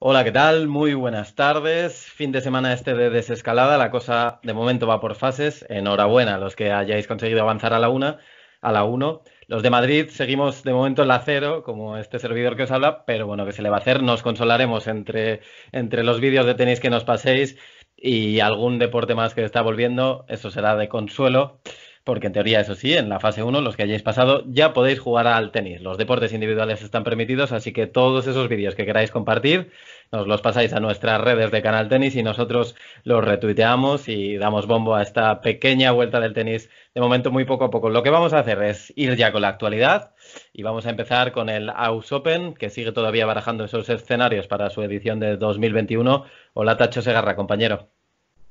Hola, ¿qué tal? Muy buenas tardes. Fin de semana este de desescalada. La cosa de momento va por fases. Enhorabuena a los que hayáis conseguido avanzar a la una, a la 1. Los de Madrid seguimos de momento en la cero, como este servidor que os habla, pero bueno, que se le va a hacer. Nos consolaremos entre, entre los vídeos de tenis que nos paséis y algún deporte más que está volviendo. Eso será de consuelo porque en teoría eso sí, en la fase 1, los que hayáis pasado, ya podéis jugar al tenis. Los deportes individuales están permitidos, así que todos esos vídeos que queráis compartir, nos los pasáis a nuestras redes de Canal Tenis y nosotros los retuiteamos y damos bombo a esta pequeña vuelta del tenis, de momento muy poco a poco. Lo que vamos a hacer es ir ya con la actualidad y vamos a empezar con el AUS Open, que sigue todavía barajando esos escenarios para su edición de 2021. Hola Tacho Segarra, compañero.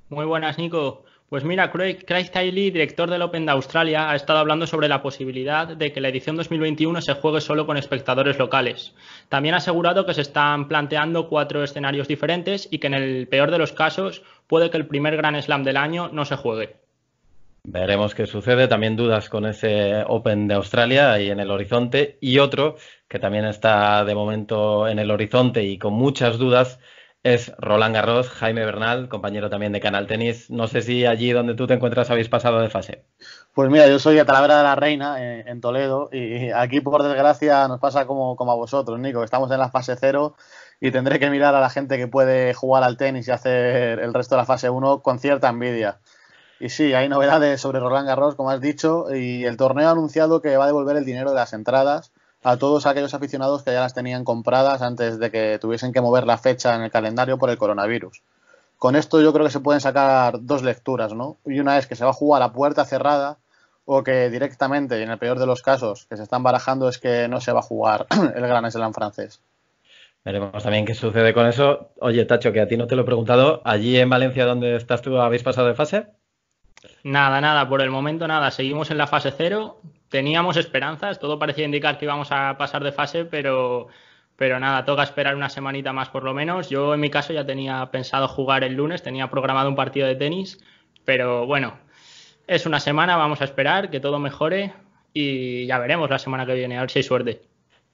Muy buenas, Nico. Pues mira, Craig, Tailey, director del Open de Australia, ha estado hablando sobre la posibilidad de que la edición 2021 se juegue solo con espectadores locales. También ha asegurado que se están planteando cuatro escenarios diferentes y que en el peor de los casos puede que el primer gran Slam del año no se juegue. Veremos qué sucede. También dudas con ese Open de Australia ahí en el horizonte y otro que también está de momento en el horizonte y con muchas dudas es Roland Garros, Jaime Bernal, compañero también de Canal Tenis. No sé si allí donde tú te encuentras habéis pasado de fase. Pues mira, yo soy de Talavera de la Reina, eh, en, Toledo, y aquí por desgracia nos pasa como, como a vosotros, Nico, que estamos en la fase cero y tendré que mirar a la gente que puede jugar al tenis y hacer el resto de la fase 1 con cierta envidia. Y sí, hay novedades sobre Roland Garros, como has dicho, y el torneo ha anunciado que va a devolver el dinero de las entradas a todos aquellos aficionados que ya las tenían compradas antes de que tuviesen que mover la fecha en el calendario por el coronavirus. Con esto yo creo que se pueden sacar dos lecturas, ¿no? Y una es que se va a jugar a puerta cerrada o que directamente, y en el peor de los casos que se están barajando, es que no se va a jugar el Gran Slam francés. Veremos también qué sucede con eso. Oye, Tacho, que a ti no te lo he preguntado, ¿allí en Valencia donde estás tú habéis pasado de fase? Nada, nada, por el momento nada. Seguimos en la fase cero, teníamos esperanzas, todo parecía indicar que íbamos a pasar de fase, pero, pero nada, toca esperar una semanita más por lo menos. Yo en mi caso ya tenía pensado jugar el lunes, tenía programado un partido de tenis, pero bueno, es una semana, vamos a esperar que todo mejore y ya veremos la semana que viene, a ver si hay suerte.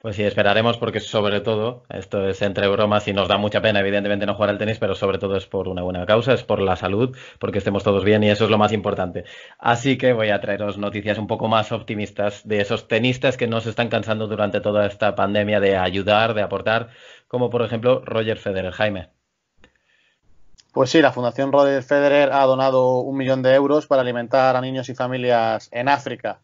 Pues sí, esperaremos porque sobre todo, esto es entre bromas y nos da mucha pena evidentemente no jugar al tenis, pero sobre todo es por una buena causa, es por la salud, porque estemos todos bien y eso es lo más importante. Así que voy a traeros noticias un poco más optimistas de esos tenistas que nos están cansando durante toda esta pandemia de ayudar, de aportar, como por ejemplo Roger Federer. Jaime. Pues sí, la Fundación Roger Federer ha donado un millón de euros para alimentar a niños y familias en África.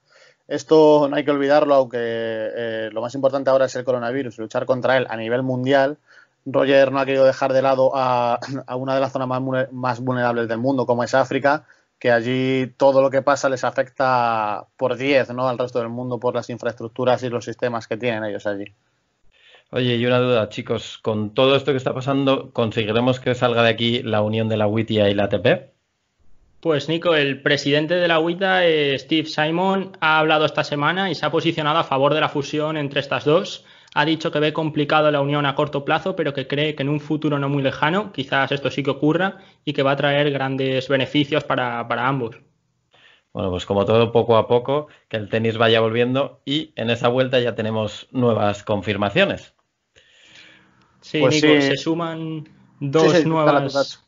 Esto no hay que olvidarlo, aunque eh, lo más importante ahora es el coronavirus, luchar contra él a nivel mundial. Roger no ha querido dejar de lado a, una de las zonas más, más vulnerables del mundo, como es África, que allí todo lo que pasa les afecta por 10 ¿no? al resto del mundo por las infraestructuras y los sistemas que tienen ellos allí. Oye, y una duda, chicos, con todo esto que está pasando, ¿conseguiremos que salga de aquí la unión de la WITIA y la ATP? Pues Nico, el presidente de la UITA, eh, Steve Simon, ha hablado esta semana y se ha posicionado a favor de la fusión entre estas dos. Ha dicho que ve complicado la unión a corto plazo, pero que cree que en un futuro no muy lejano, quizás esto sí que ocurra y que va a traer grandes beneficios para, ambos. Bueno, pues como todo poco a poco, que el tenis vaya volviendo y en esa vuelta ya tenemos nuevas confirmaciones. Sí, pues Nico, se suman dos nuevas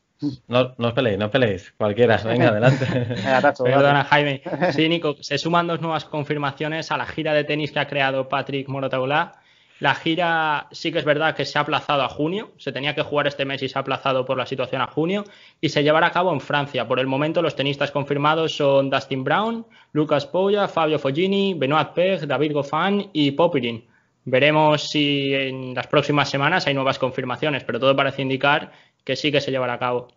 no, no os peleéis, no os peleéis. Cualquiera, venga, adelante. Perdona, Jaime. Sí, Nico, se suman dos nuevas confirmaciones a la gira de tenis que ha creado Patrick Morotaulá. La gira sí que es verdad que se ha aplazado a junio, se tenía que jugar este mes y se ha aplazado por la situación a junio, y se llevará a cabo en Francia. Por el momento los tenistas confirmados son Dustin Brown, Lucas Poya, Fabio Foggini, Benoit Pech, David Goffin y Popirin. Veremos si en las próximas semanas hay nuevas confirmaciones, pero todo parece indicar que sí que se llevará a cabo.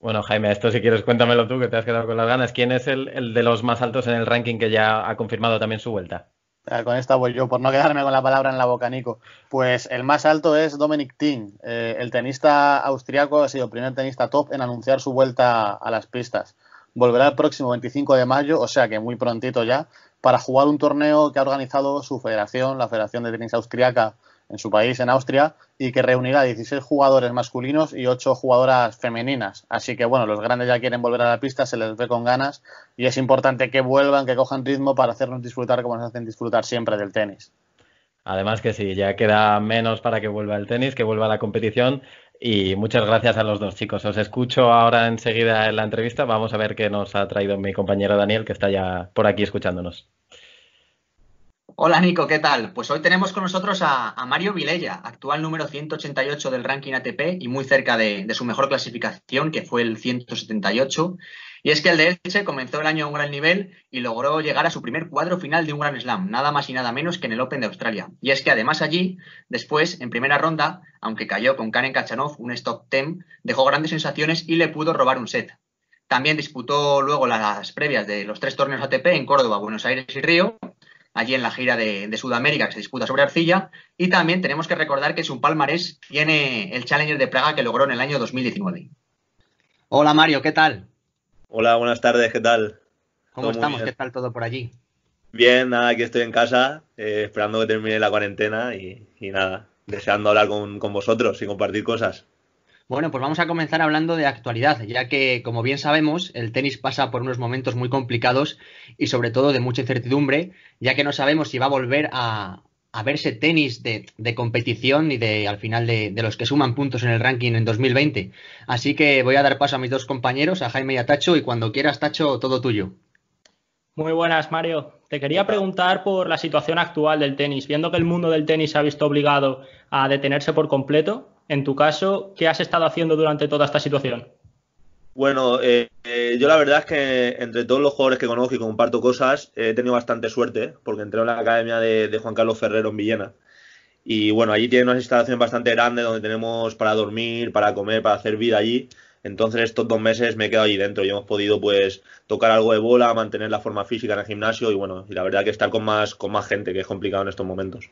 Bueno, Jaime, esto si quieres cuéntamelo tú, que te has quedado con las ganas. ¿Quién es el, de los más altos en el ranking que ya ha confirmado también su vuelta? Ah, con esta voy yo, por no quedarme con la palabra en la boca, Nico. Pues el más alto es Dominic Thiem. Eh, el tenista austriaco ha sido el primer tenista top en anunciar su vuelta a las pistas. Volverá el próximo 25 de mayo, o sea que muy prontito ya, para jugar un torneo que ha organizado su federación, la Federación de Tenis Austriaca, en su país, en Austria, y que reunirá 16 jugadores masculinos y 8 jugadoras femeninas. Así que bueno, los grandes ya quieren volver a la pista, se les ve con ganas y es importante que vuelvan, que cojan ritmo para hacernos disfrutar como nos hacen disfrutar siempre del tenis. Además que sí, ya queda menos para que vuelva el tenis, que vuelva la competición y muchas gracias a los dos chicos. Os escucho ahora enseguida en la entrevista. Vamos a ver qué nos ha traído mi compañero Daniel, que está ya por aquí escuchándonos. Hola Nico, ¿qué tal? Pues hoy tenemos con nosotros a, Mario Vilella, actual número 188 del ranking ATP y muy cerca de, su mejor clasificación, que fue el 178. Y es que el de Elche comenzó el año a un gran nivel y logró llegar a su primer cuadro final de un Gran Slam, nada más y nada menos que en el Open de Australia. Y es que además allí, después, en primera ronda, aunque cayó con Karen Kachanov, un stop 10, dejó grandes sensaciones y le pudo robar un set. También disputó luego las previas de los tres torneos ATP en Córdoba, Buenos Aires y Río, allí en la gira de, Sudamérica que se disputa sobre arcilla. Y también tenemos que recordar que su palmarés tiene el Challenger de Praga que logró en el año 2019. Hola Mario, ¿qué tal? Hola, buenas tardes, ¿qué tal? ¿Cómo estamos? ¿Qué tal todo por allí? Bien, nada, aquí estoy en casa, eh, esperando que termine la cuarentena y, nada, deseando hablar con vosotros y compartir cosas. Bueno, pues vamos a comenzar hablando de actualidad, ya que, como bien sabemos, el tenis pasa por unos momentos muy complicados y sobre todo de mucha incertidumbre, ya que no sabemos si va a volver a, verse tenis de, competición y de al final de, de, los que suman puntos en el ranking en 2020. Así que voy a dar paso a mis dos compañeros, a Jaime y a Tacho, y cuando quieras, Tacho, todo tuyo. Muy buenas, Mario. Te quería preguntar por la situación actual del tenis. Viendo que el mundo del tenis se ha visto obligado a detenerse por completo, en tu caso, ¿qué has estado haciendo durante toda esta situación? Bueno, eh, eh, yo la verdad es que entre todos los jugadores que conozco y comparto cosas, he tenido bastante suerte, porque entré en la academia de, Juan Carlos Ferrero en Villena. Y bueno, allí tiene una instalación bastante grande donde tenemos para dormir, para comer, para hacer vida allí. Entonces estos dos meses me he quedado allí dentro y hemos podido pues tocar algo de bola, mantener la forma física en el gimnasio y bueno, y la verdad que estar con más, con más gente, que es complicado en estos momentos.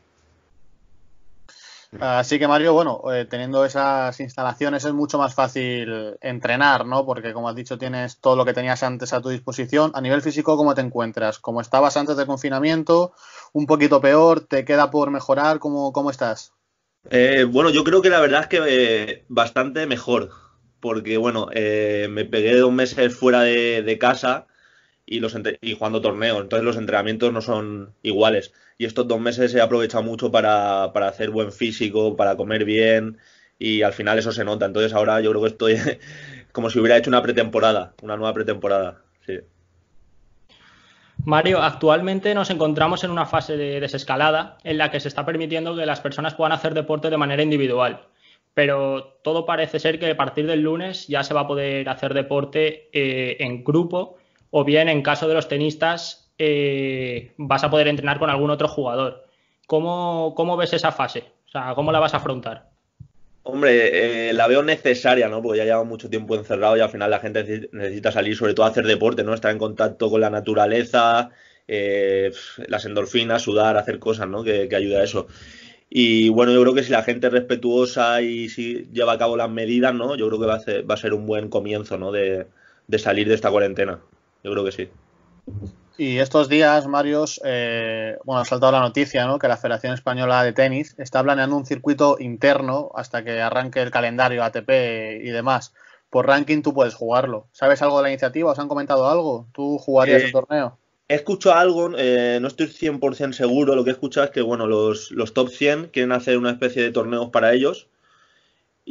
Así que Mario, bueno, eh, teniendo esas instalaciones es mucho más fácil entrenar, ¿no? Porque como has dicho, tienes todo lo que tenías antes a tu disposición. A nivel físico, ¿cómo te encuentras? ¿Cómo estabas antes del confinamiento? ¿Un poquito peor? ¿Te queda por mejorar? ¿Cómo, cómo estás? Eh, bueno, yo creo que la verdad es que eh, bastante mejor, porque bueno, me pegué dos meses fuera de casa y, los y jugando torneos. Entonces los entrenamientos no son iguales. Y estos dos meses he aprovechado mucho para, hacer buen físico, para comer bien y al final eso se nota. Entonces ahora yo creo que estoy como si hubiera hecho una pretemporada, una nueva pretemporada. Mario, actualmente nos encontramos en una fase de desescalada en la que se está permitiendo que las personas puedan hacer deporte de manera individual. Pero todo parece ser que a partir del lunes ya se va a poder hacer deporte eh, en grupo o bien en caso de los tenistas eh, vas a poder entrenar con algún otro jugador. ¿Cómo, ves esa fase? O sea, ¿cómo la vas a afrontar? Hombre, eh, la veo necesaria, ¿no? Porque ya lleva mucho tiempo encerrado y al final la gente necesita salir, sobre todo a hacer deporte, ¿no? Estar en contacto con la naturaleza, eh, las endorfinas, sudar, hacer cosas, ¿no? Que, ayuda a eso. Y bueno, yo creo que si la gente es respetuosa y si lleva a cabo las medidas, ¿no? Yo creo que va a, ser, un buen comienzo, ¿no? de salir de esta cuarentena yo creo que sí. Y estos días, Marios, eh, bueno, ha saltado la noticia, ¿no? Que la Federación Española de Tenis está planeando un circuito interno hasta que arranque el calendario ATP y demás. Por ranking tú puedes jugarlo. ¿Sabes algo de la iniciativa? ¿Os han comentado algo? ¿Tú jugarías eh, el torneo? He escuchado algo, eh, no estoy 100% seguro. Lo que he escuchado es que, bueno, los, los top 100 quieren hacer una especie de torneos para ellos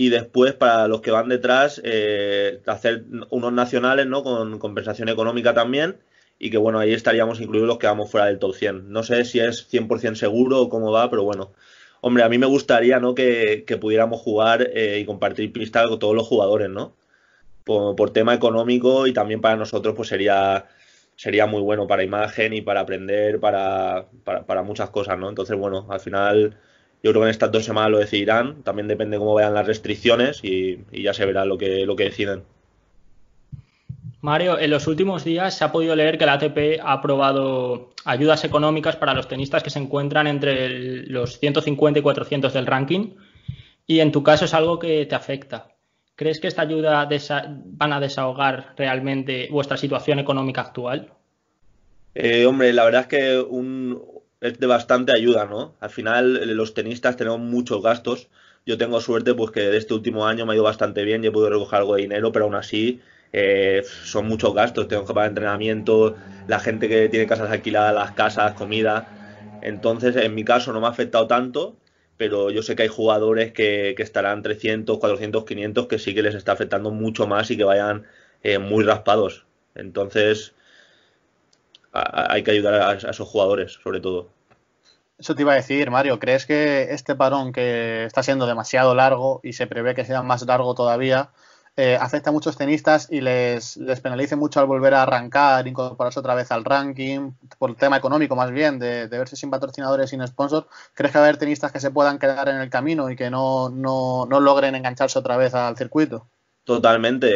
y después para los que van detrás eh, hacer unos nacionales ¿no? con compensación económica también y que bueno, ahí estaríamos incluidos los que vamos fuera del top 100. No sé si es 100% seguro o cómo va, pero bueno. Hombre, a mí me gustaría ¿no? que, pudiéramos jugar eh, y compartir pista con todos los jugadores, ¿no? Por, tema económico y también para nosotros pues sería, sería muy bueno para imagen y para aprender, para, para, para muchas cosas, ¿no? Entonces, bueno, al final yo creo que en estas dos semanas lo decidirán, también depende cómo vean las restricciones y, ya se verá lo que, lo que deciden. Mario, en los últimos días se ha podido leer que la ATP ha aprobado ayudas económicas para los tenistas que se encuentran entre los 150 y 400 del ranking y en tu caso es algo que te afecta. ¿Crees que esta ayuda van a desahogar realmente vuestra situación económica actual? Eh, hombre, la verdad es que un, es de bastante ayuda, ¿no? Al final eh, los tenistas tenemos muchos gastos. Yo tengo suerte pues que de este último año me ha ido bastante bien, y he podido recoger algo de dinero, pero aún así eh, son muchos gastos. Tengo que pagar entrenamiento, la gente que tiene casas alquiladas, las casas, comida. Entonces, en mi caso no me ha afectado tanto, pero yo sé que hay jugadores que, estarán 300, 400, 500 que sí que les está afectando mucho más y que vayan eh, muy raspados. Entonces, hay que ayudar a, esos jugadores, sobre todo. Eso te iba a decir, Mario. ¿Crees que este parón que está siendo demasiado largo y se prevé que sea más largo todavía, eh, afecta a muchos tenistas y les, les mucho al volver a arrancar, incorporarse otra vez al ranking, por el tema económico más bien, de, verse sin patrocinadores, sin sponsor? ¿Crees que va a haber tenistas que se puedan quedar en el camino y que no, no, no logren engancharse otra vez al circuito? Totalmente.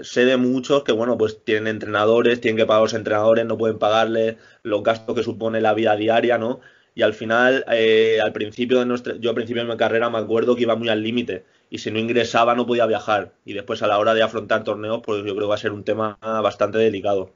Eh, sé de muchos que, bueno, pues tienen entrenadores, tienen que pagar los entrenadores, no pueden pagarle los gastos que supone la vida diaria, ¿no? Y al final, eh, al principio de nuestra, yo al principio de mi carrera me acuerdo que iba muy al límite y si no ingresaba no podía viajar. Y después a la hora de afrontar torneos, pues yo creo que va a ser un tema bastante delicado.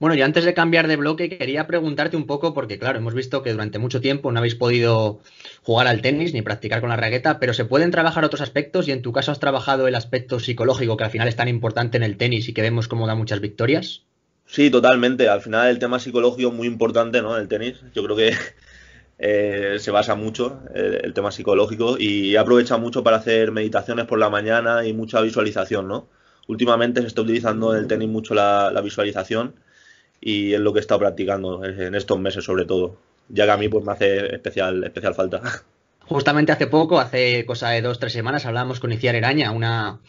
Bueno, y antes de cambiar de bloque, quería preguntarte un poco, porque claro, hemos visto que durante mucho tiempo no habéis podido jugar al tenis ni practicar con la raqueta, pero se pueden trabajar otros aspectos y en tu caso has trabajado el aspecto psicológico que al final es tan importante en el tenis y que vemos cómo da muchas victorias. Sí, totalmente. Al final el tema psicológico es muy importante ¿no? el tenis. Yo creo que eh, se basa mucho el tema psicológico y aprovecha mucho para hacer meditaciones por la mañana y mucha visualización, ¿no? Últimamente se está utilizando en el tenis mucho la visualización y es lo que he estado practicando en estos meses sobre todo, ya que a mí pues me hace especial, especial falta. Justamente hace poco, hace cosa de dos, tres semanas, hablábamos con Iciar Eraña, una,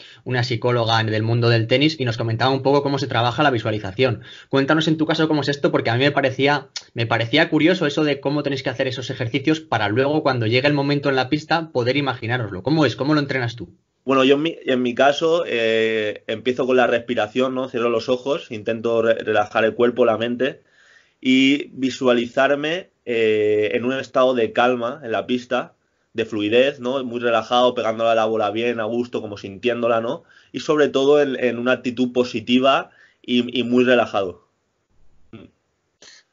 psicóloga del mundo del tenis, y nos comentaba un poco cómo se trabaja la visualización. Cuéntanos en tu caso cómo es esto, porque a mí me parecía, me parecía curioso eso de cómo tenéis que hacer esos ejercicios para luego, cuando llegue el momento en la pista, poder imaginároslo. ¿Cómo es? ¿Cómo lo entrenas tú? Bueno, yo en mi, caso eh, empiezo con la respiración, ¿no? Cierro los ojos, intento relajar el cuerpo, la mente y visualizarme eh, en un estado de calma en la pista, de fluidez, ¿no? Muy relajado, pegándola a la bola bien, a gusto, como sintiéndola, ¿no? Y sobre todo en, una actitud positiva y muy relajado.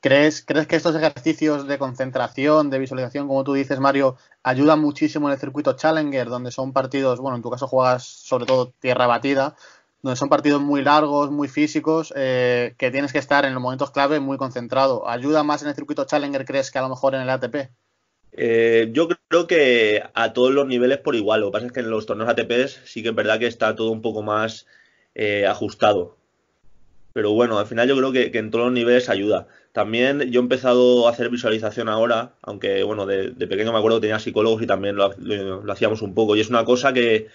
¿Crees, ¿Crees que estos ejercicios de concentración, de visualización, como tú dices, Mario, ayudan muchísimo en el circuito Challenger, donde son partidos, bueno, en tu caso juegas sobre todo tierra batida, donde son partidos muy largos, muy físicos, eh, que tienes que estar en los momentos clave muy concentrado? ¿Ayuda más en el circuito Challenger, crees, que a lo mejor en el ATP? Eh, yo creo que a todos los niveles por igual. Lo que pasa es que en los torneos ATP sí que es verdad que está todo un poco más eh, ajustado. Pero bueno, al final yo creo que en todos los niveles ayuda. También yo he empezado a hacer visualización ahora, aunque bueno, de, pequeño me acuerdo que tenía psicólogos y también lo, hacíamos un poco. Y es una cosa que,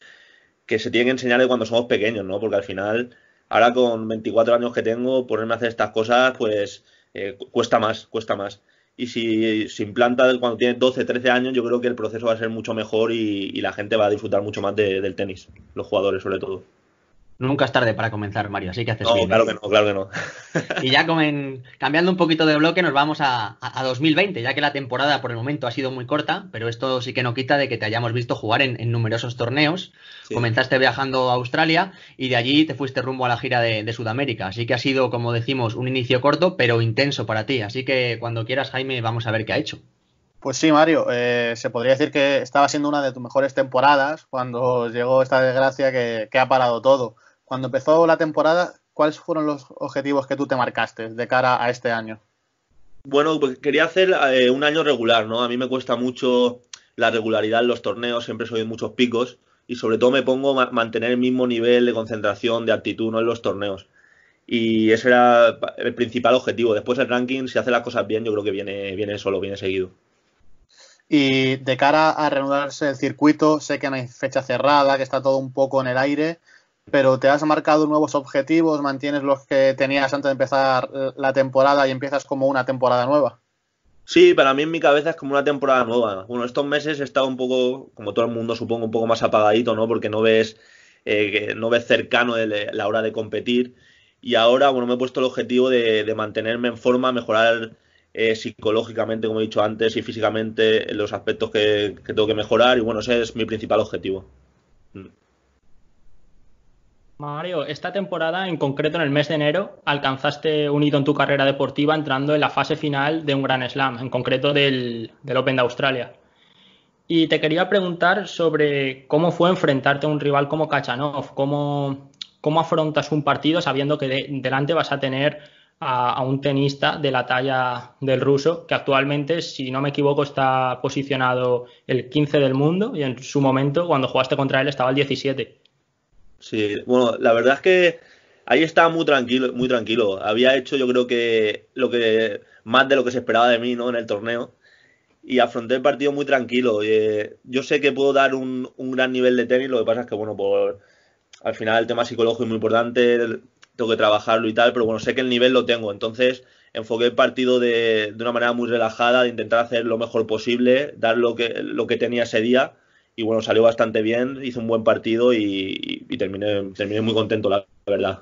se tiene que enseñar de cuando somos pequeños, ¿no? Porque al final, ahora con 24 años que tengo, ponerme a hacer estas cosas, pues eh, cuesta más, cuesta más. Y si se implanta cuando tienes 12, 13 años, yo creo que el proceso va a ser mucho mejor y, la gente va a disfrutar mucho más del tenis, los jugadores sobre todo. Nunca es tarde para comenzar, Mario, así que haces no, ¿eh? Claro que no, claro que no. y ya cambiando un poquito de bloque, nos vamos a, a, 2020, ya que la temporada por el momento ha sido muy corta, pero esto sí que no quita de que te hayamos visto jugar en, numerosos torneos. Comenzaste viajando a Australia y de allí te fuiste rumbo a la gira de, Sudamérica. Así que ha sido, como decimos, un inicio corto, pero intenso para ti. Así que cuando quieras, Jaime, vamos a ver qué ha hecho. Pues sí, Mario, eh, se podría decir que estaba siendo una de tus mejores temporadas cuando llegó esta desgracia que, ha parado todo. Cuando empezó la temporada, ¿cuáles fueron los objetivos que tú te marcaste de cara a este año? Bueno, pues quería hacer eh, un año regular, ¿no? A mí me cuesta mucho la regularidad en los torneos, siempre soy en muchos picos y sobre todo me pongo a mantener el mismo nivel de concentración, de actitud en los torneos. Y ese era el principal objetivo. Después el ranking, si hace las cosas bien, yo creo que viene, viene solo, viene seguido. Y de cara a reanudarse el circuito, sé que no hay fecha cerrada, que está todo un poco en el aire, pero te has marcado nuevos objetivos, mantienes los que tenías antes de empezar la temporada y empiezas como una temporada nueva. Sí, para mí en mi cabeza es como una temporada nueva. Bueno, estos meses he estado un poco, como todo el mundo supongo, un poco más apagadito, ¿no? Porque no ves, eh, no ves cercano de la hora de competir. Y ahora, bueno, me he puesto el objetivo de, de mantenerme en forma, mejorar eh, psicológicamente, como he dicho antes, y físicamente los aspectos que, tengo que mejorar. Y bueno, ese es mi principal objetivo. Mm. Mario, esta temporada, en concreto en el mes de enero, alcanzaste un hito en tu carrera deportiva entrando en la fase final de un Gran Slam, en concreto del, Open de Australia. Y te quería preguntar sobre cómo fue enfrentarte a un rival como Kachanov, cómo, afrontas un partido sabiendo que delante vas a tener a, un tenista de la talla del ruso, que actualmente, si no me equivoco, está posicionado el 15 del mundo y en su momento, cuando jugaste contra él, estaba el 17. Sí, bueno, la verdad es que ahí estaba muy tranquilo, muy tranquilo. Había hecho, yo creo que lo que más de lo que se esperaba de mí, ¿no? En el torneo y afronté el partido muy tranquilo. Eh, yo sé que puedo dar un, gran nivel de tenis, lo que pasa es que, bueno, por, al final el tema psicológico es muy importante, tengo que trabajarlo y tal, pero bueno, sé que el nivel lo tengo, entonces enfoqué el partido de, una manera muy relajada, de intentar hacer lo mejor posible, dar lo que, lo que tenía ese día y bueno, salió bastante bien, hice un buen partido y, terminé, terminé, muy contento, la, verdad.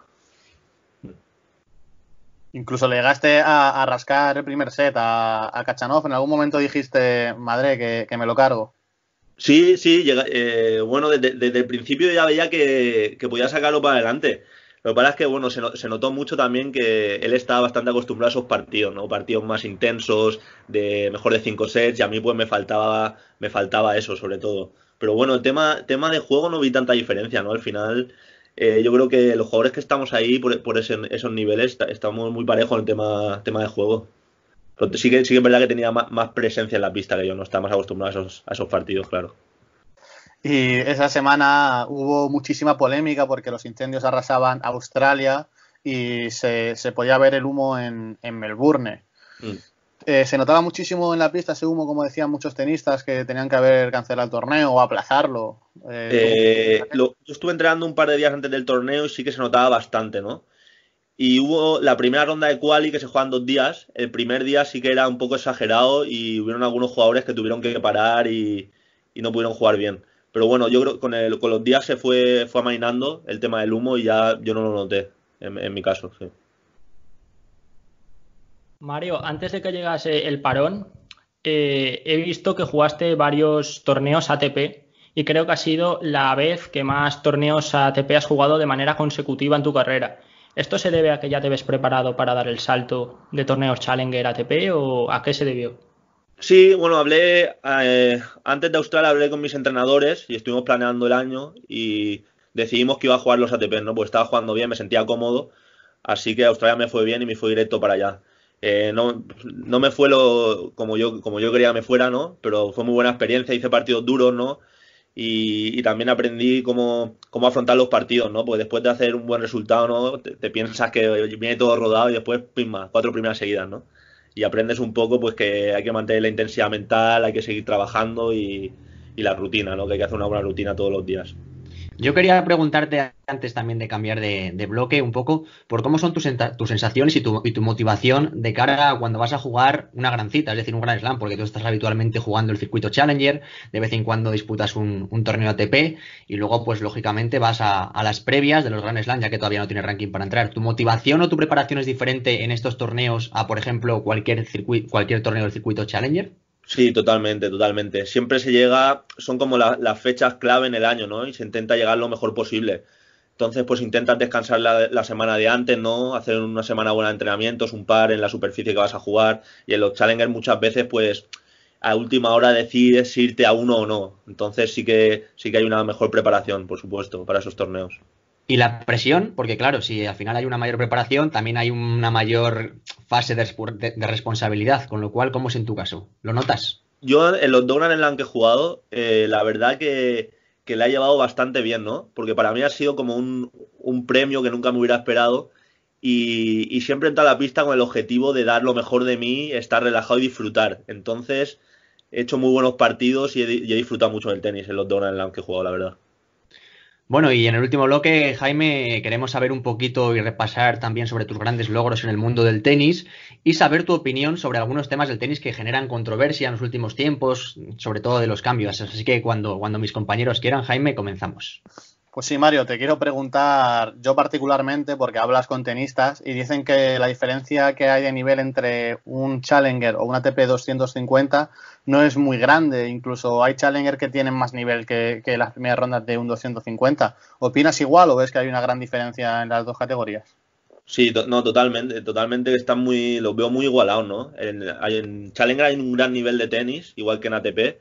Incluso le llegaste a, rascar el primer set a, a, Kachanov. En algún momento dijiste, madre, que, me lo cargo. Sí, sí, eh, bueno, desde, el principio ya veía que, que podía sacarlo para adelante. Lo que pasa es que, bueno, se, se, notó mucho también que él estaba bastante acostumbrado a esos partidos, ¿no? Partidos más intensos, de mejor de cinco sets, y a mí pues me faltaba, me faltaba eso, sobre todo. Pero bueno, el tema, tema de juego no vi tanta diferencia, ¿no? Al final, eh, yo creo que los jugadores que estamos ahí por, esos niveles estamos muy parejos en el tema, tema de juego. Pero sí que, sí que es verdad que tenía más, presencia en la pista que yo, no estaba más acostumbrado a esos, a esos partidos, claro. Y esa semana hubo muchísima polémica porque los incendios arrasaban Australia y se, podía ver el humo en, Melbourne. Mm. Eh, se notaba muchísimo en la pista ese humo, como decían muchos tenistas, que tenían que haber cancelado el torneo o aplazarlo. Eh, eh, yo estuve entrenando un par de días antes del torneo y sí que se notaba bastante, ¿no? Y hubo la primera ronda de y que se juegan dos días. El primer día sí que era un poco exagerado y hubieron algunos jugadores que tuvieron que parar y no pudieron jugar bien. Pero bueno, yo creo que con, los días se fue, fue amainando el tema del humo y ya yo no lo noté, en, mi caso, Mario, antes de que llegase el parón, eh, he visto que jugaste varios torneos ATP y creo que ha sido la vez que más torneos ATP has jugado de manera consecutiva en tu carrera. ¿Esto se debe a que ya te ves preparado para dar el salto de torneos Challenger ATP o a qué se debió? Sí, bueno, hablé, eh, antes de Australia hablé con mis entrenadores y estuvimos planeando el año y decidimos que iba a jugar los ATP, ¿no? Pues estaba jugando bien, me sentía cómodo, así que Australia me fue bien y me fui directo para allá. Eh, no, no, me fue lo como yo, como yo quería que me fuera, ¿no? Pero fue muy buena experiencia, hice partidos duros, ¿no? Y, también aprendí cómo, cómo, afrontar los partidos, ¿no? Pues después de hacer un buen resultado, ¿no? Te, piensas que viene todo rodado y después, pimba, cuatro primeras seguidas, ¿no? y aprendes un poco pues que hay que mantener la intensidad mental, hay que seguir trabajando y, la rutina, ¿no? que hay que hacer una buena rutina todos los días. Yo quería preguntarte antes también de cambiar de, bloque un poco por cómo son tus, tus sensaciones y tu, motivación de cara cuando vas a jugar una gran cita, es decir, un gran slam, porque tú estás habitualmente jugando el circuito Challenger, de vez en cuando disputas un, torneo ATP y luego, pues lógicamente, vas a, las previas de los Grand slam, ya que todavía no tienes ranking para entrar. ¿Tu motivación o tu preparación es diferente en estos torneos a, por ejemplo, cualquier, cualquier torneo del circuito Challenger? Sí, totalmente, totalmente. Siempre se llega, son como las fechas clave en el año, ¿no? Y se intenta llegar lo mejor posible. Entonces, pues intentas descansar la, semana de antes, ¿no? Hacer una semana buena de entrenamientos, un par en la superficie que vas a jugar. Y en los challengers muchas veces, pues, a última hora decides irte a uno o no. Entonces sí que, sí que hay una mejor preparación, por supuesto, para esos torneos. Y la presión, porque claro, si al final hay una mayor preparación, también hay una mayor fase de, responsabilidad, con lo cual, ¿cómo es en tu caso? ¿Lo notas? Yo en los Donald en los que he jugado, eh, la verdad que, le la he llevado bastante bien, ¿no? Porque para mí ha sido como un, premio que nunca me hubiera esperado y, siempre entro a la pista con el objetivo de dar lo mejor de mí, estar relajado y disfrutar. Entonces, he hecho muy buenos partidos y he, disfrutado mucho del tenis en los Donald en los que he jugado, la verdad. Bueno, y en el último bloque, Jaime, queremos saber un poquito y repasar también sobre tus grandes logros en el mundo del tenis y saber tu opinión sobre algunos temas del tenis que generan controversia en los últimos tiempos, sobre todo de los cambios. Así que cuando, cuando mis compañeros quieran, Jaime, comenzamos. Pues sí, Mario, te quiero preguntar, yo particularmente, porque hablas con tenistas y dicen que la diferencia que hay de nivel entre un Challenger o un ATP 250 no es muy grande. Incluso hay Challenger que tienen más nivel que, las primeras rondas de un 250. ¿Opinas igual o ves que hay una gran diferencia en las dos categorías? Sí, no, totalmente, totalmente están muy, los veo muy igualados, ¿no? en Challenger hay un gran nivel de tenis, igual que en ATP,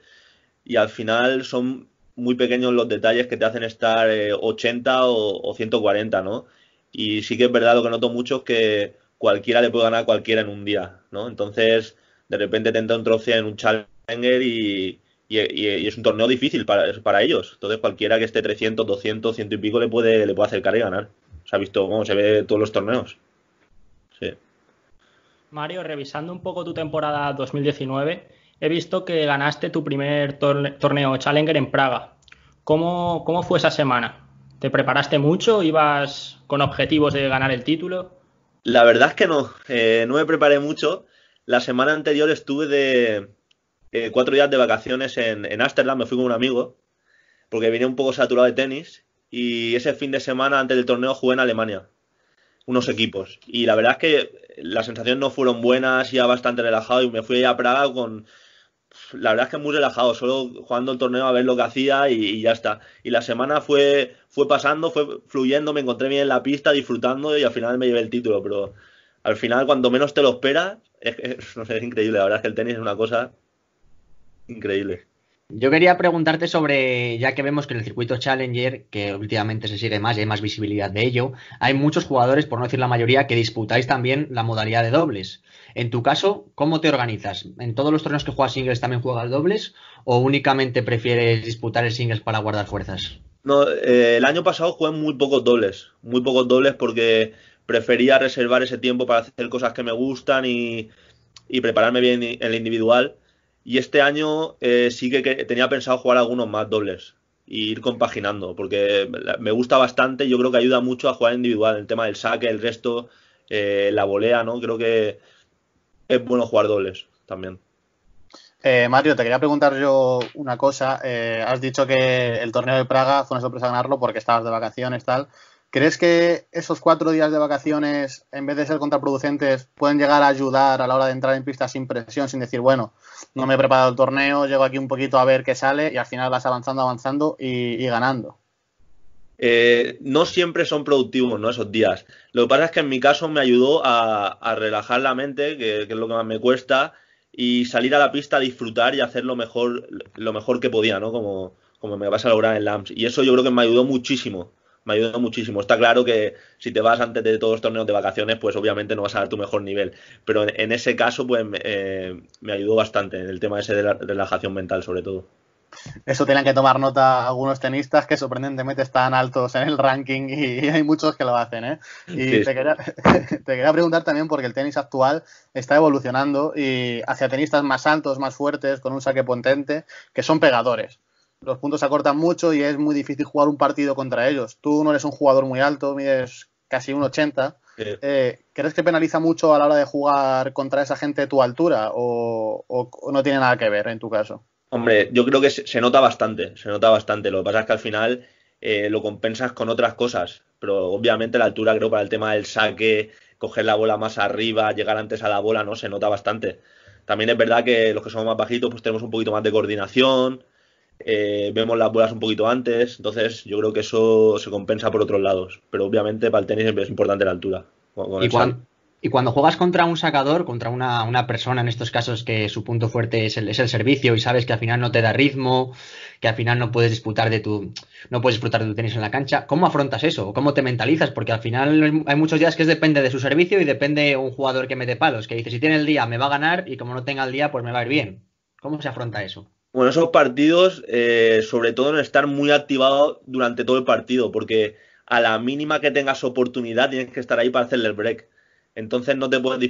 y al final son muy pequeños los detalles que te hacen estar 80 eh, o, 140, ¿no? Y sí que es verdad lo que noto mucho es que cualquiera le puede ganar a cualquiera en un día, ¿no? Entonces, de repente te entra un trofeo en un challenger y, y, es un torneo difícil para, ellos. Entonces, cualquiera que esté 300, 200, 100 y pico le puede, le puede acercar y ganar. Se ha visto, cómo se ve todos los torneos. Sí. Mario, revisando un poco tu temporada 2019, he visto que ganaste tu primer torneo Challenger en Praga. ¿Cómo, ¿Cómo fue esa semana? ¿Te preparaste mucho? ¿Ibas con objetivos de ganar el título? La verdad es que no, eh, no me preparé mucho. La semana anterior estuve de eh, cuatro días de vacaciones en Ámsterdam, me fui con un amigo, porque venía un poco saturado de tenis y ese fin de semana antes del torneo jugué en Alemania, unos equipos. Y la verdad es que las sensaciones no fueron buenas, ya bastante relajado y me fui a Praga con, la verdad es que muy relajado, solo jugando el torneo a ver lo que hacía y, ya está. Y la semana fue, fue pasando, fue fluyendo, me encontré bien en la pista, disfrutando y al final me llevé el título. Pero al final, cuando menos te lo esperas, es, no sé, es increíble. La verdad es que el tenis es una cosa increíble. Yo quería preguntarte sobre, ya que vemos que en el circuito Challenger, que últimamente se sigue más y hay más visibilidad de ello, hay muchos jugadores, por no decir la mayoría, que disputáis también la modalidad de dobles. En tu caso, ¿cómo te organizas? ¿En todos los torneos que juegas singles también juegas dobles o únicamente prefieres disputar el singles para guardar fuerzas? No, eh, el año pasado jugué muy pocos dobles, muy pocos dobles porque prefería reservar ese tiempo para hacer cosas que me gustan y, y prepararme bien en el individual y este año eh, sí que, tenía pensado jugar algunos más dobles y e ir compaginando, porque me gusta bastante, yo creo que ayuda mucho a jugar individual, el tema del saque, el resto, eh, la volea, ¿no? Creo que es bueno jugar dobles también. Eh, Mario, te quería preguntar yo una cosa. has dicho que el torneo de Praga fue una sorpresa ganarlo porque estabas de vacaciones, tal. ¿Crees que esos cuatro días de vacaciones, en vez de ser contraproducentes, pueden llegar a ayudar a la hora de entrar en pista sin presión, sin decir, bueno, no me he preparado el torneo, llego aquí un poquito a ver qué sale y al final vas avanzando, avanzando y, ganando? Eh, no siempre son productivos ¿no? esos días. Lo que pasa es que en mi caso me ayudó a, relajar la mente, que, es lo que más me cuesta, y salir a la pista a disfrutar y hacer lo mejor, lo mejor que podía, ¿no? Como, como me vas a lograr en LAMS. Y eso yo creo que me ayudó muchísimo me ayuda muchísimo. Está claro que si te vas antes de todos los torneos de vacaciones, pues obviamente no vas a dar tu mejor nivel. Pero en, ese caso, pues eh, me ayudó bastante en el tema ese de la relajación mental, sobre todo. Eso tienen que tomar nota algunos tenistas que sorprendentemente están altos en el ranking y hay muchos que lo hacen. ¿eh? Y te, quería, te, quería, preguntar también porque el tenis actual está evolucionando y hacia tenistas más altos, más fuertes, con un saque potente, que son pegadores los puntos se acortan mucho y es muy difícil jugar un partido contra ellos. Tú no eres un jugador muy alto, mides casi un 80. Eh, ¿Crees que penaliza mucho a la hora de jugar contra esa gente tu altura o, no tiene nada que ver en tu caso? Hombre, yo creo que se, nota bastante, se nota bastante. Lo que pasa es que al final eh, lo compensas con otras cosas, pero obviamente la altura creo para el tema del saque, coger la bola más arriba, llegar antes a la bola, no se nota bastante. También es verdad que los que somos más bajitos pues tenemos un poquito más de coordinación, eh, vemos las bolas un poquito antes, entonces yo creo que eso se compensa por otros lados, pero obviamente para el tenis es importante la altura. ¿Y, cuando juegas contra un sacador, contra una, persona en estos casos que su punto fuerte es el, es el servicio y sabes que al final no te da ritmo, que al final no puedes disputar de tu no puedes disfrutar de tu tenis en la cancha. ¿Cómo afrontas eso? ¿Cómo te mentalizas? Porque al final hay muchos días que depende de su servicio y depende un jugador que mete palos, que dice si tiene el día me va a ganar y como no tenga el día pues me va a ir bien. ¿Cómo se afronta eso? Bueno, esos partidos, eh, sobre todo en estar muy activado durante todo el partido, porque a la mínima que tengas oportunidad tienes que estar ahí para hacerle el break. Entonces no te puedes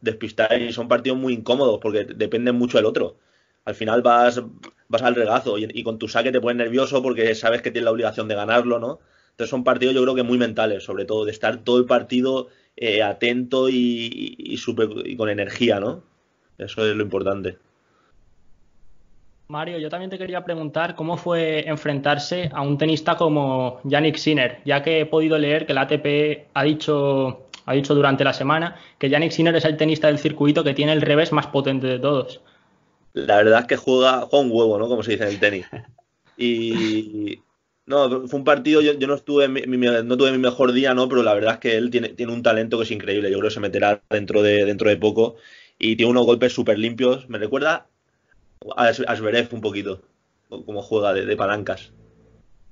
despistar y son partidos muy incómodos porque dependen mucho del otro. Al final vas, vas al regazo y, con tu saque te pones nervioso porque sabes que tienes la obligación de ganarlo, ¿no? Entonces son partidos yo creo que muy mentales, sobre todo, de estar todo el partido eh, atento y, super, y con energía, ¿no? Eso es lo importante. Mario, yo también te quería preguntar cómo fue enfrentarse a un tenista como Yannick Sinner, ya que he podido leer que la ATP ha dicho, ha dicho durante la semana que Yannick Sinner es el tenista del circuito que tiene el revés más potente de todos. La verdad es que juega, juega un huevo, ¿no? Como se dice en el tenis. Y no, fue un partido, yo, no estuve mi, no tuve mi mejor día, ¿no? Pero la verdad es que él tiene, tiene un talento que es increíble. Yo creo que se meterá dentro de, dentro de poco. Y tiene unos golpes súper limpios. Me recuerda a Asberev un poquito, como juega de, palancas.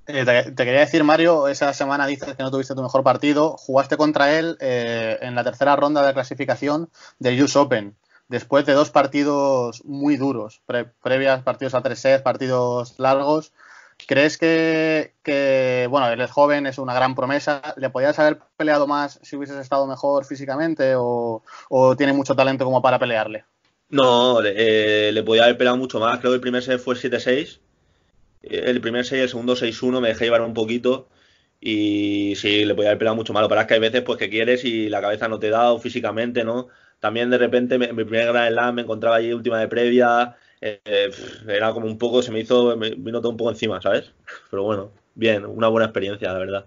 Eh, te, quería decir, Mario, esa semana dices que no tuviste tu mejor partido. Jugaste contra él eh, en la tercera ronda de clasificación del US Open, después de dos partidos muy duros, previas partidos a tres sets, partidos largos. ¿Crees que, bueno, él es joven, es una gran promesa? ¿Le podías haber peleado más si hubieses estado mejor físicamente o tiene mucho talento como para pelearle? No, eh, le podía haber pelado mucho más. Creo que el primer set fue 7-6. Eh, el primer set el segundo 6-1 me dejé llevar un poquito. Y sí, le podía haber pelado mucho más. Lo que es que hay veces pues que quieres y la cabeza no te da o físicamente, ¿no? También de repente mi primer gran slam me encontraba allí última de previa. Eh, era como un poco, se me hizo, me vino todo un poco encima, ¿sabes? Pero bueno, bien, una buena experiencia, la verdad.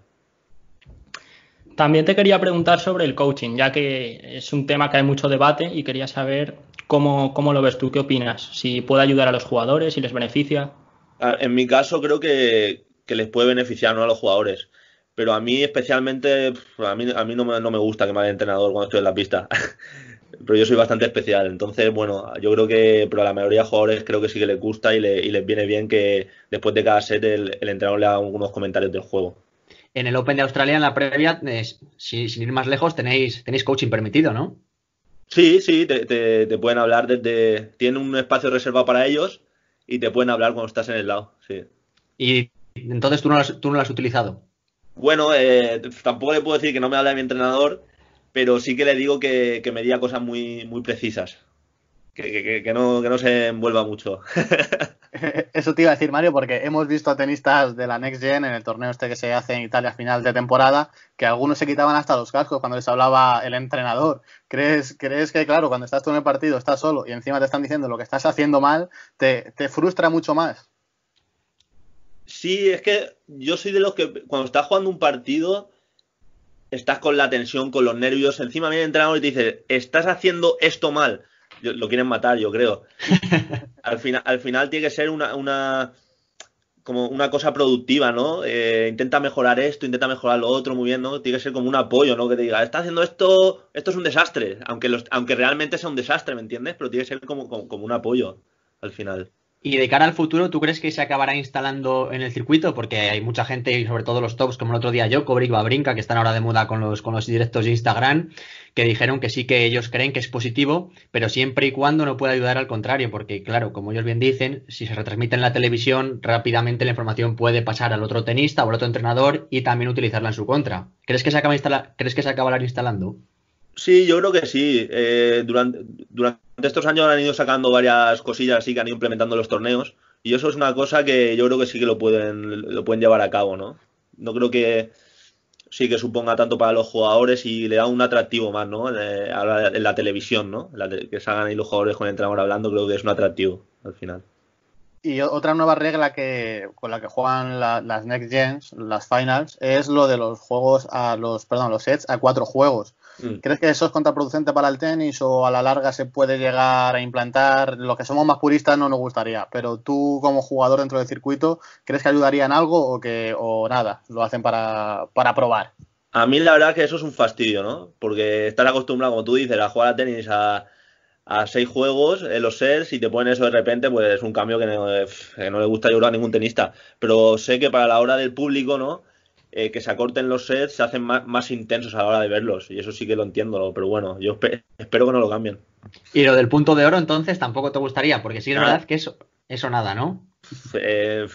También te quería preguntar sobre el coaching, ya que es un tema que hay mucho debate y quería saber cómo, cómo lo ves tú, qué opinas, si puede ayudar a los jugadores, si les beneficia. Ah, en mi caso creo que, les puede beneficiar no a los jugadores, pero a mí especialmente, a mí, a no, me, gusta que me haya entrenador cuando estoy en la pista, pero yo soy bastante especial, entonces bueno, yo creo que, pero a la mayoría de jugadores creo que sí que les gusta y, le, les viene bien que después de cada set el, el entrenador le haga algunos comentarios del juego en el Open de Australia, en la previa, sin ir más lejos, tenéis, coaching permitido, ¿no? Sí, sí, te, pueden hablar desde. Tienen un espacio reservado para ellos y te pueden hablar cuando estás en el lado, sí. Y entonces tú no las, tú no has utilizado. Bueno, eh, tampoco le puedo decir que no me hable a mi entrenador, pero sí que le digo que, me diga cosas muy, muy precisas. no, que no se envuelva mucho. Eso te iba a decir, Mario, porque hemos visto a tenistas de la Next Gen en el torneo este que se hace en Italia a final de temporada, que algunos se quitaban hasta los cascos cuando les hablaba el entrenador. ¿Crees, crees que, claro, cuando estás tú en el partido, estás solo y encima te están diciendo lo que estás haciendo mal, te, te frustra mucho más? Sí, es que yo soy de los que cuando estás jugando un partido, estás con la tensión, con los nervios, encima viene el entrenador y te dice, estás haciendo esto mal lo quieren matar, yo creo. Al, final, al final tiene que ser una, como una cosa productiva, ¿no? Eh, intenta mejorar esto, intenta mejorar lo otro, muy bien, ¿no? Tiene que ser como un apoyo, ¿no? Que te diga, está haciendo esto, esto es un desastre, aunque, aunque realmente sea un desastre, ¿me entiendes? Pero tiene que ser como un apoyo al final. Y de cara al futuro, ¿tú crees que se acabará instalando en el circuito? Porque hay mucha gente, y sobre todo los tops, como el otro día yo, Kobrick Babrinka, que están ahora de moda con los, con los directos de Instagram, que dijeron que sí que ellos creen que es positivo, pero siempre y cuando no puede ayudar al contrario, porque claro, como ellos bien dicen, si se retransmite en la televisión, rápidamente la información puede pasar al otro tenista o al otro entrenador y también utilizarla en su contra. ¿Crees que se, acaba ¿crees que se acabará instalando? Sí, yo creo que sí. Eh, durante, estos años han ido sacando varias cosillas así que han ido implementando los torneos. Y eso es una cosa que yo creo que sí que lo pueden, lo pueden llevar a cabo, ¿no? No creo que sí que suponga tanto para los jugadores y le da un atractivo más, ¿no? Eh, en la televisión, ¿no? La que salgan ahí los jugadores con el hablando, creo que es un atractivo al final. Y otra nueva regla que con la que juegan las Next Gen, las Finals, es lo de los juegos a los, perdón, los sets a cuatro juegos. Mm. ¿Crees que eso es contraproducente para el tenis o a la larga se puede llegar a implantar? Los que somos más puristas no nos gustaría, pero tú como jugador dentro del circuito, ¿crees que ayudaría en algo o que o nada, lo hacen para, para probar? A mí la verdad que eso es un fastidio, ¿no? Porque estar acostumbrado, como tú dices, a jugar a tenis a, a seis juegos en eh, los sets y te ponen eso de repente, pues es un cambio que no, eh, le gusta a ningún tenista. Pero sé que para la hora del público, ¿no? Eh, que se acorten los sets se hacen más, intensos a la hora de verlos. Y eso sí que lo entiendo, pero bueno, yo espero que no lo cambien. Y lo del punto de oro, entonces, tampoco te gustaría, porque sí es ah. verdad que eso, eso nada, ¿no? Eh,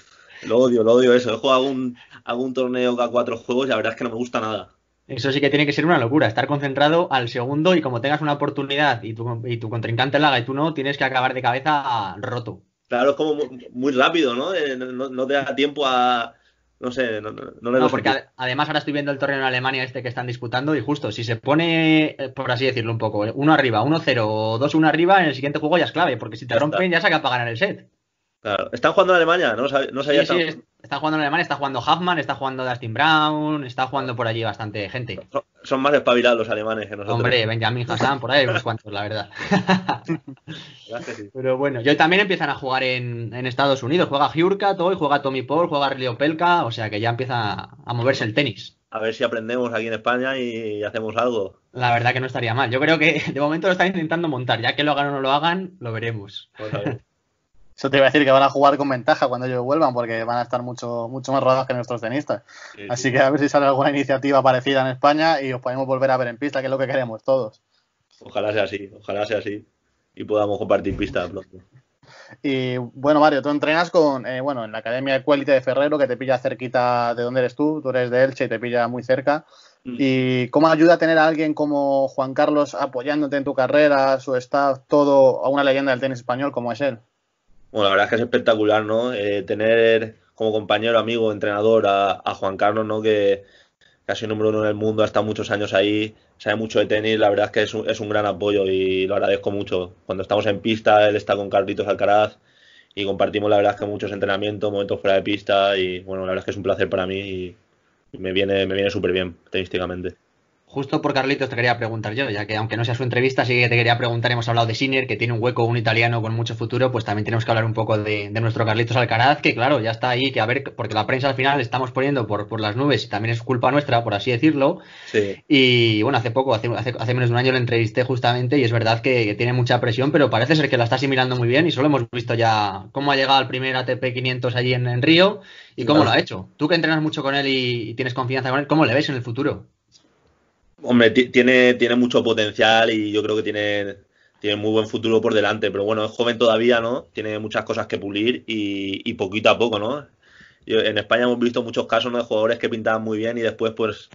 lo odio, lo odio eso. He jugado algún, algún torneo cada cuatro juegos y la verdad es que no me gusta nada. Eso sí que tiene que ser una locura, estar concentrado al segundo y como tengas una oportunidad y tu, contrincante la haga y tú no, tienes que acabar de cabeza roto. Claro, es como muy, rápido, eh, ¿no? ¿no? te da tiempo a, no sé, no, no, no le No, porque además ahora estoy viendo el torneo en Alemania este que están disputando y justo, si se pone, eh, por así decirlo un poco, eh, uno arriba, uno 0 o 2-1 arriba, en el siguiente juego ya es clave, porque si te rompen ya se acaba ganar el set. ¿Están jugando en Alemania? No, sabía. sí, están... jugando en Alemania, está jugando Huffman, está jugando Dustin Brown, está jugando por allí bastante gente. Son, más espabilados los alemanes que nosotros. Hombre, Benjamin Hassan, por ahí unos cuantos, la verdad. Pero bueno, y hoy también empiezan a jugar en, Estados Unidos. Juega todo y juega Tommy Paul, juega Leo Pelka, o sea que ya empieza a moverse el tenis a ver si aprendemos aquí en España y hacemos algo. La verdad que no estaría mal. Yo creo que de momento lo están intentando montar. Ya que lo hagan o no lo hagan, lo veremos. Pues eso te iba a decir que van a jugar con ventaja cuando ellos vuelvan, porque van a estar mucho, mucho más rodados que nuestros tenistas. Así que a ver si sale alguna iniciativa parecida en España y os podemos volver a ver en pista, que es lo que queremos todos. Ojalá sea así, ojalá sea así. Y podamos compartir pista pronto. Y bueno, Mario, tú entrenas con, eh, bueno, en la Academia Equality de Ferrero, que te pilla cerquita de donde eres tú, tú eres de Elche y te pilla muy cerca. Mm. ¿Y cómo ayuda a tener a alguien como Juan Carlos apoyándote en tu carrera, su staff, todo, a una leyenda del tenis español como es él? Bueno, la verdad es que es espectacular, ¿no? Eh, tener como compañero, amigo, entrenador a, Juan Carlos, ¿no? Que, casi ha sido número uno en el mundo, ha estado muchos años ahí, sabe mucho de tenis, la verdad es que es un, gran apoyo y lo agradezco mucho. Cuando estamos en pista, él está con Carlitos Alcaraz y compartimos, la verdad es que muchos entrenamientos, momentos fuera de pista y, bueno, la verdad es que es un placer para mí y me viene, me viene súper bien tenísticamente. Justo por Carlitos te quería preguntar yo, ya que aunque no sea su entrevista, sí que te quería preguntar, hemos hablado de Sinner, que tiene un hueco, un italiano con mucho futuro, pues también tenemos que hablar un poco de, nuestro Carlitos Alcaraz, que claro, ya está ahí, que a ver, porque la prensa al final le estamos poniendo por, por las nubes y también es culpa nuestra, por así decirlo. Y bueno, hace poco, hace, hace, menos de un año lo entrevisté justamente y es verdad que, tiene mucha presión, pero parece ser que la está asimilando muy bien y solo hemos visto ya cómo ha llegado al primer ATP 500 allí en, Río y cómo lo ha hecho. Tú que entrenas mucho con él y tienes confianza con él, ¿cómo le ves en el futuro? Hombre, tiene, tiene mucho potencial y yo creo que tiene, tiene muy buen futuro por delante, pero bueno, es joven todavía, ¿no? Tiene muchas cosas que pulir y, poquito a poco, ¿no? en España hemos visto muchos casos de jugadores que pintaban muy bien y después, pues,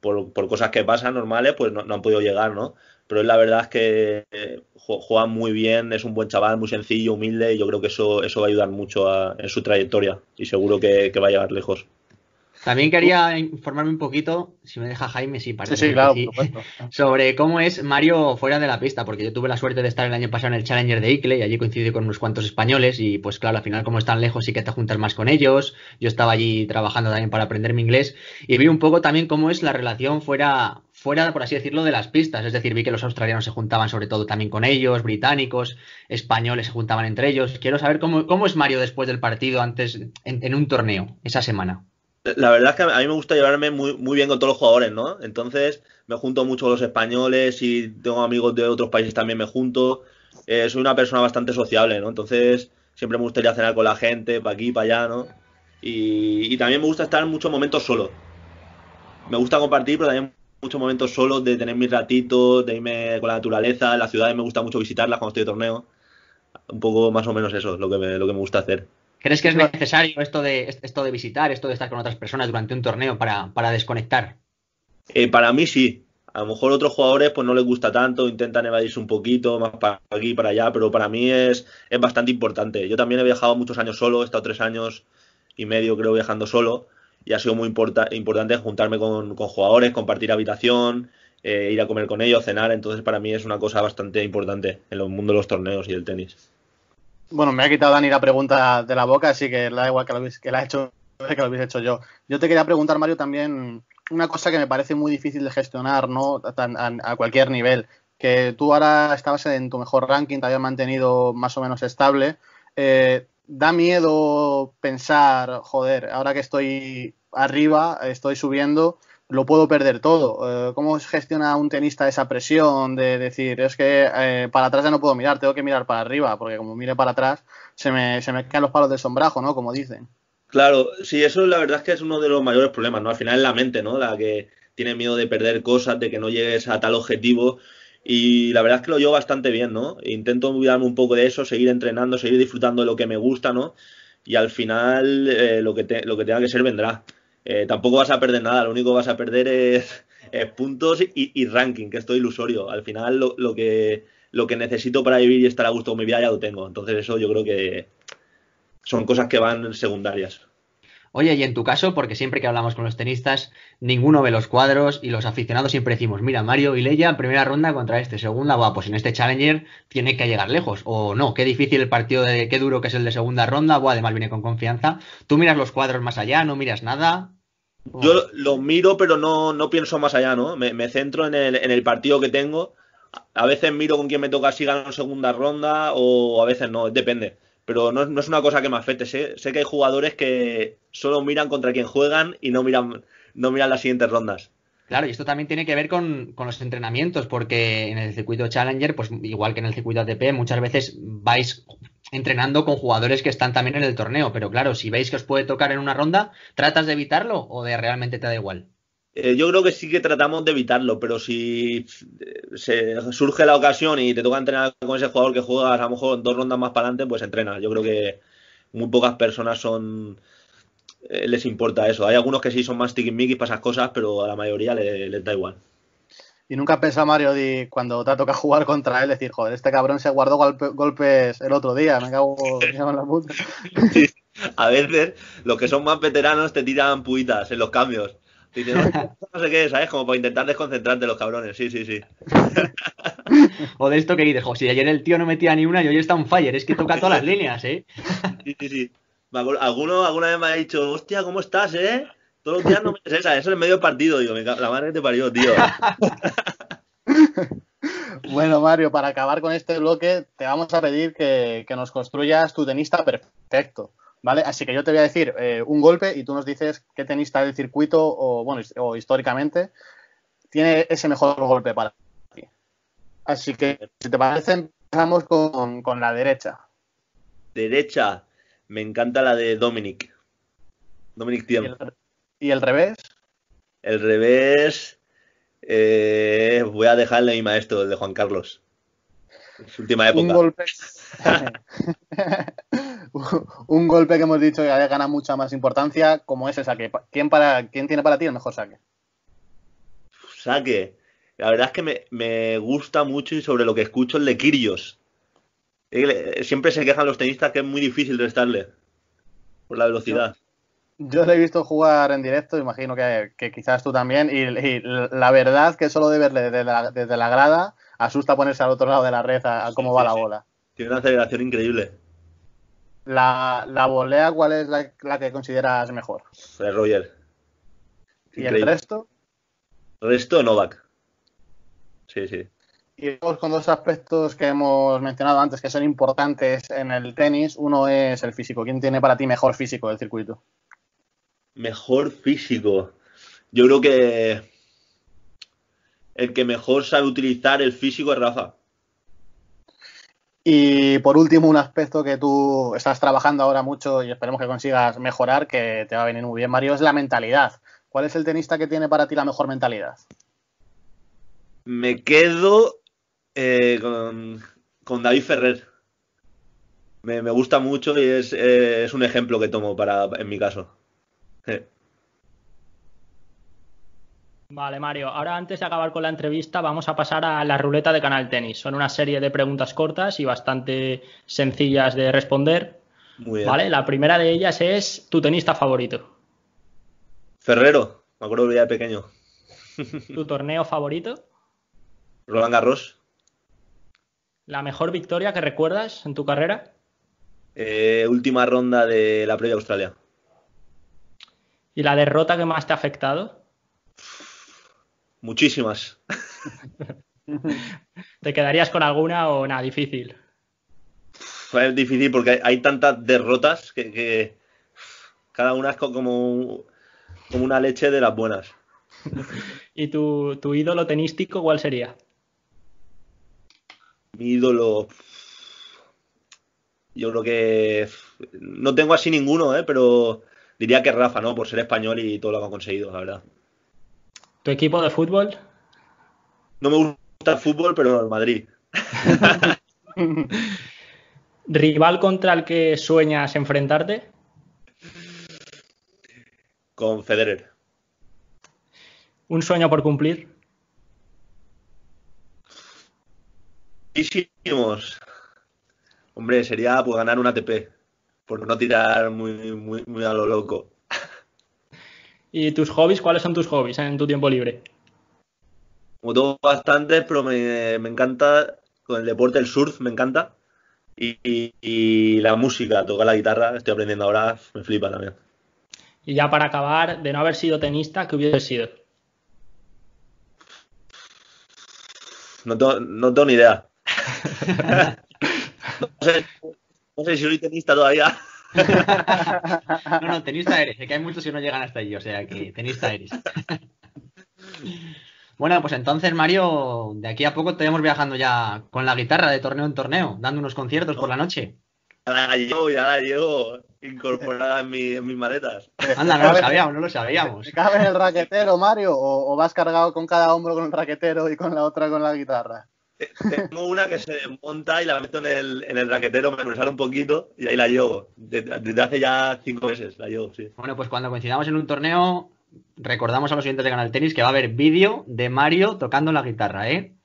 por, cosas que pasan normales, pues no, han podido llegar, ¿no? Pero la verdad es que eh, juega muy bien, es un buen chaval, muy sencillo, humilde, y yo creo que eso, eso va a ayudar mucho en su trayectoria y seguro que, que va a llegar lejos. También quería informarme un poquito, si me deja Jaime, si parece. Sí, sí, claro, sí, sobre cómo es Mario fuera de la pista, porque yo tuve la suerte de estar el año pasado en el Challenger de Icle y allí coincidí con unos cuantos españoles y pues claro, al final como están lejos sí que te juntas más con ellos. Yo estaba allí trabajando también para aprender mi inglés y vi un poco también cómo es la relación fuera fuera, por así decirlo, de las pistas. Es decir, vi que los australianos se juntaban sobre todo también con ellos, británicos, españoles se juntaban entre ellos. Quiero saber cómo, cómo es Mario después del partido, antes, en un torneo, esa semana la verdad es que a mí me gusta llevarme muy, bien con todos los jugadores, ¿no? Entonces me junto mucho con los españoles y tengo amigos de otros países también me junto. Eh, soy una persona bastante sociable, ¿no? Entonces siempre me gustaría cenar con la gente, para aquí, para allá, ¿no? Y, también me gusta estar en muchos momentos solo. Me gusta compartir, pero también muchos momentos solo de tener mis ratitos, de irme con la naturaleza, las ciudades me gusta mucho visitarlas cuando estoy de torneo. Un poco más o menos eso es lo que lo que me gusta hacer. ¿Crees que es pues necesario esto de, esto de visitar, esto de estar con otras personas durante un torneo para, desconectar? Eh, para mí sí. A lo mejor otros jugadores pues no les gusta tanto, intentan evadirse un poquito, más para aquí, para allá, pero para mí es, es bastante importante. Yo también he viajado muchos años solo, he estado tres años y medio creo viajando solo y ha sido muy importante juntarme con, jugadores, compartir habitación, eh, ir a comer con ellos, cenar, entonces para mí es una cosa bastante importante en el mundo de los torneos y del tenis. Bueno, me ha quitado Dani la pregunta de la boca, así que da igual que la, que hecho que lo hubiese hecho yo. Yo te quería preguntar, Mario, también una cosa que me parece muy difícil de gestionar, ¿no? A, cualquier nivel. Que tú ahora estabas en tu mejor ranking, te habías mantenido más o menos estable. Eh, da miedo pensar, joder, ahora que estoy arriba, estoy subiendo, lo puedo perder todo. Eh, ¿Cómo gestiona un tenista esa presión de decir, es que eh, para atrás ya no puedo mirar, tengo que mirar para arriba, porque como mire para atrás, se me, se me caen los palos de sombrajo, ¿no? Como dicen. Claro, sí, eso la verdad es que es uno de los mayores problemas, ¿no? Al final es la mente, ¿no? La que tiene miedo de perder cosas, de que no llegues a tal objetivo. Y la verdad es que lo llevo bastante bien, ¿no? Intento olvidarme un poco de eso, seguir entrenando, seguir disfrutando de lo que me gusta, ¿no? Y al final eh, lo, que lo que tenga que ser vendrá. Eh, tampoco vas a perder nada, lo único que vas a perder es, puntos y, ranking, que esto es ilusorio. Al final lo, que, lo que necesito para vivir y estar a gusto con mi vida ya lo tengo. Entonces eso yo creo que son cosas que van secundarias. Oye, y en tu caso, porque siempre que hablamos con los tenistas, ninguno ve los cuadros y los aficionados siempre decimos, mira, Mario y Leia, primera ronda contra este, segunda, guau, pues en este Challenger tiene que llegar lejos, o no, qué difícil el partido, de, qué duro que es el de segunda ronda, guau, además viene con confianza. Tú miras los cuadros más allá, no miras nada, yo lo miro, pero no, pienso más allá, ¿no? Me, centro en el, en el, partido que tengo. A veces miro con quién me toca si gano segunda ronda o a veces no, depende. Pero no, es una cosa que me afecte. Sé, sé, que hay jugadores que solo miran contra quien juegan y no miran, no miran las siguientes rondas. Claro, y esto también tiene que ver con, los entrenamientos, porque en el circuito Challenger, pues igual que en el circuito ATP, muchas veces vais entrenando con jugadores que están también en el torneo, pero claro, si veis que os puede tocar en una ronda, ¿tratas de evitarlo o de realmente te da igual? Eh, yo creo que sí que tratamos de evitarlo, pero si eh, surge la ocasión y te toca entrenar con ese jugador que juegas a lo mejor dos rondas más para adelante, pues entrena. Yo creo que muy pocas personas son eh, les importa eso. Hay algunos que sí son más y para esas cosas, pero a la mayoría le, les da igual. Y nunca pensado, Mario, de cuando te toca jugar contra él, decir, joder, este cabrón se guardó golpes el otro día, me cago en la puta. a veces los que son más veteranos te tiran puitas en los cambios. no, sé qué, ¿sabes? Como para intentar desconcentrarte los cabrones, sí, sí, sí. o de esto que dices, joder, si ayer el tío no metía ni una y hoy está un fire, es que toca todas las líneas, ¿eh? sí, sí, sí alguno alguna vez me ha dicho, hostia, ¿cómo estás, eh? Todos los días no me es eso es el medio partido, digo, la madre que te parió, tío. bueno, Mario, para acabar con este bloque, te vamos a pedir que, nos construyas tu tenista perfecto. ¿Vale? Así que yo te voy a decir eh, un golpe y tú nos dices qué tenista del circuito o, bueno, o históricamente tiene ese mejor golpe para ti. Así que, si te parece, empezamos con, con la derecha. Derecha. Me encanta la de Dominic. Dominic Tiempo. ¿Y, el revés? El revés. Eh, voy a dejarle a mi maestro, el de Juan Carlos. última época. Un golpe. un golpe que hemos dicho que ganado mucha más importancia, como ese saque. ¿Quién, para, ¿Quién tiene para ti el mejor saque? Saque. La verdad es que me, gusta mucho y sobre lo que escucho el de Kirios. Siempre se quejan los tenistas que es muy difícil restarle por la velocidad. Yo, lo he visto jugar en directo, imagino que, quizás tú también, y, la verdad que solo de verle desde la, grada asusta ponerse al otro lado de la red a, cómo va la bola. Tiene una aceleración increíble. La, volea, ¿cuál es la, que consideras mejor? El Roger. ¿Y el resto? Resto Novak. Sí, sí. Y vamos con dos aspectos que hemos mencionado antes que son importantes en el tenis. Uno es el físico. ¿Quién tiene para ti mejor físico del circuito? Mejor físico. Yo creo que el que mejor sabe utilizar el físico es Rafa. Y por último, un aspecto que tú estás trabajando ahora mucho y esperemos que consigas mejorar, que te va a venir muy bien, Mario, es la mentalidad. ¿Cuál es el tenista que tiene para ti la mejor mentalidad? Me quedo eh, con, David Ferrer. Me, gusta mucho y eh, es, un ejemplo que tomo para, en mi caso. Vale, Mario. Ahora, antes de acabar con la entrevista, vamos a pasar a la ruleta de Canal Tenis. Son una serie de preguntas cortas y bastante sencillas de responder. Vale, la primera de ellas es tu tenista favorito. Ferrero, me acuerdo que era pequeño. ¿Tu torneo favorito? Roland Garros. ¿La mejor victoria que recuerdas en tu carrera? Eh, última ronda de la previa Australia. ¿Y la derrota que más te ha afectado? Muchísimas. ¿Te quedarías con alguna o nada? Difícil. Es difícil porque hay, tantas derrotas que, cada una es como, una leche de las buenas. ¿Y tu, tu ídolo tenístico cuál sería? Mi ídolo. Yo creo que. No tengo así ninguno, ¿eh? pero diría que Rafa, ¿no? Por ser español y todo lo que ha conseguido, la verdad. ¿Tu equipo de fútbol? No me gusta el fútbol, pero el Madrid. ¿Rival contra el que sueñas enfrentarte? Con Federer. ¿Un sueño por cumplir? Muchísimos. Hombre, sería pues, ganar un ATP, por no tirar muy, muy, a lo loco. ¿Y tus hobbies? ¿Cuáles son tus hobbies en tu tiempo libre? Como todo bastantes, pero me, encanta con el deporte, el surf, me encanta. Y, la música, tocar la guitarra, estoy aprendiendo ahora, me flipa también. Y ya para acabar, de no haber sido tenista, ¿qué hubiese sido? no tengo ni idea no, sé, si soy tenista todavía. no, no, tenista eres. que hay muchos que no llegan hasta allí, o sea que tenista eres. bueno, pues entonces, Mario, de aquí a poco estaremos viajando ya con la guitarra de torneo en torneo, dando unos conciertos por la noche. Ya la llevo, ya la llevo incorporada en, mis maletas. Anda, no lo sabíamos, no lo sabíamos. ¿Cabe el raquetero, Mario? ¿O vas cargado con cada hombro con el raquetero y con la otra con la guitarra? Eh, tengo una que se monta y la meto en el, en el raquetero me cruzar un poquito y ahí la llevo. Desde, hace ya cinco meses la llevo, sí. Bueno, pues cuando coincidamos en un torneo, recordamos a los siguientes de Canal Tenis que va a haber vídeo de Mario tocando la guitarra, ¿eh?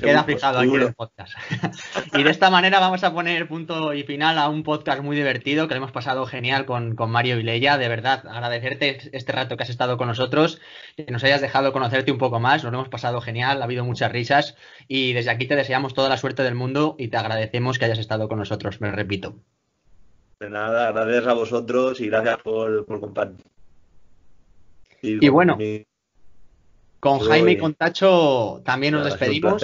Queda fijado aquí en el podcast. y de esta manera vamos a poner punto y final a un podcast muy divertido que lo hemos pasado genial con, Mario y Leia, De verdad, agradecerte este rato que has estado con nosotros, que nos hayas dejado conocerte un poco más. Nos lo hemos pasado genial, ha habido muchas risas y desde aquí te deseamos toda la suerte del mundo y te agradecemos que hayas estado con nosotros, me repito. De nada, gracias a vosotros y gracias por, por compartir. Y bueno, con Jaime y con Tacho también nos despedimos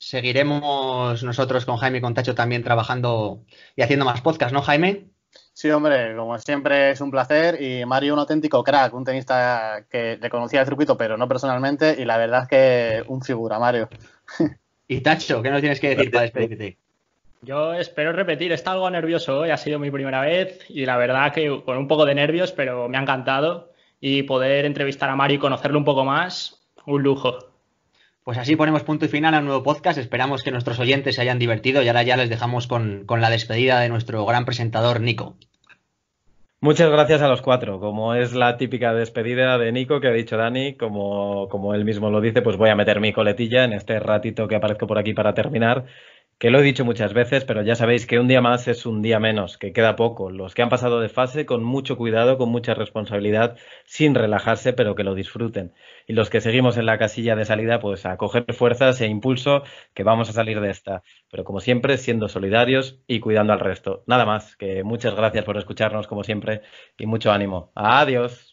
seguiremos nosotros con Jaime y con Tacho también trabajando y haciendo más podcasts, ¿no, Jaime? Sí, hombre, como siempre es un placer y Mario un auténtico crack, un tenista que le conocía el circuito pero no personalmente y la verdad que un figura, Mario. Y Tacho, ¿qué nos tienes que decir para despedirte? Yo espero repetir, está algo nervioso hoy, ha sido mi primera vez y la verdad que con un poco de nervios, pero me ha encantado y poder entrevistar a Mario y conocerlo un poco más, un lujo. Pues así ponemos punto y final a un nuevo podcast. Esperamos que nuestros oyentes se hayan divertido y ahora ya les dejamos con, la despedida de nuestro gran presentador, Nico. Muchas gracias a los cuatro. Como es la típica despedida de Nico que ha dicho Dani, como, como, él mismo lo dice, pues voy a meter mi coletilla en este ratito que aparezco por aquí para terminar, que lo he dicho muchas veces, pero ya sabéis que un día más es un día menos, que queda poco. Los que han pasado de fase, con mucho cuidado, con mucha responsabilidad, sin relajarse, pero que lo disfruten y los que seguimos en la casilla de salida, pues a coger fuerzas e impulso que vamos a salir de esta. Pero como siempre, siendo solidarios y cuidando al resto. Nada más, que muchas gracias por escucharnos como siempre y mucho ánimo. Adiós.